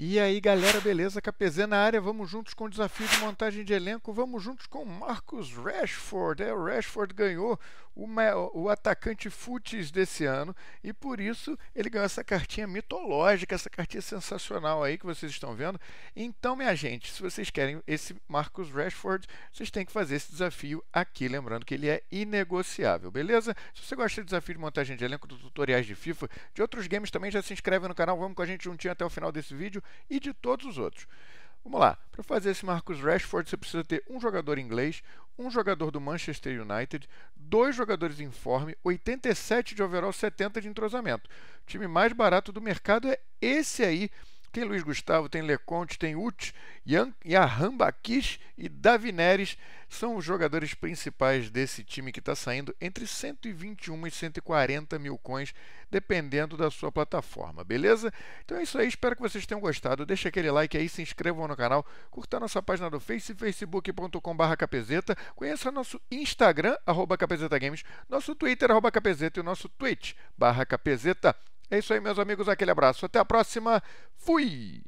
E aí, galera, beleza? KPZ na área, vamos juntos com o desafio de montagem de elenco, vamos juntos com Marcos Rashford. É, o Rashford ganhou uma, o atacante futis desse ano e por isso ele ganhou essa cartinha mitológica, essa cartinha sensacional aí que vocês estão vendo. Então, minha gente, se vocês querem esse Marcos Rashford, vocês têm que fazer esse desafio aqui, lembrando que ele é inegociável, beleza? Se você gosta de desafio de montagem de elenco, de tutoriais de FIFA, de outros games também, já se inscreve no canal, vamos com a gente juntinho até o final desse vídeo e de todos os outros. Vamos lá. Para fazer esse Marcus Rashford, você precisa ter um jogador inglês, um jogador do Manchester United, dois jogadores em forme, 87 de overall, 70 de entrosamento. O time mais barato do mercado é esse aí tem Luiz Gustavo, tem Leconte, tem Ut, Yarrambaquiz e Davi Neres são os jogadores principais desse time que está saindo entre 121 e 140 mil coins, dependendo da sua plataforma, beleza? Então é isso aí, espero que vocês tenham gostado. Deixa aquele like aí, se inscrevam no canal, curta nossa página do Face, facebook.com.br capezeta, conheça nosso Instagram, arroba capezeta games, nosso Twitter, arroba capezeta e o nosso Twitch, barra capezeta. É isso aí, meus amigos. Aquele abraço. Até a próxima. Fui!